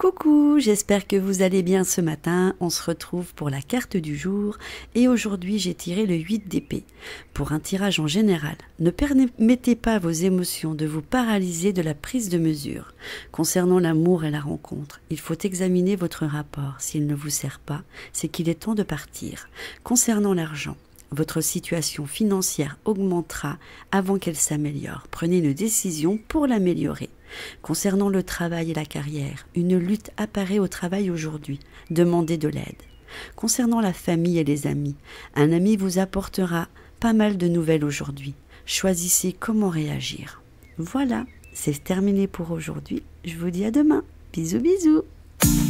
Coucou, j'espère que vous allez bien ce matin. On se retrouve pour la carte du jour et aujourd'hui j'ai tiré le 8 d'épée. Pour un tirage en général, ne permettez pas vos émotions de vous paralyser de la prise de mesure. Concernant l'amour et la rencontre, il faut examiner votre rapport. S'il ne vous sert pas, c'est qu'il est temps de partir. Concernant l'argent, votre situation financière augmentera avant qu'elle s'améliore. Prenez une décision pour l'améliorer. Concernant le travail et la carrière, une lutte apparaît au travail aujourd'hui. Demandez de l'aide. Concernant la famille et les amis, un ami vous apportera pas mal de nouvelles aujourd'hui. Choisissez comment réagir. Voilà, c'est terminé pour aujourd'hui. Je vous dis à demain. Bisous bisous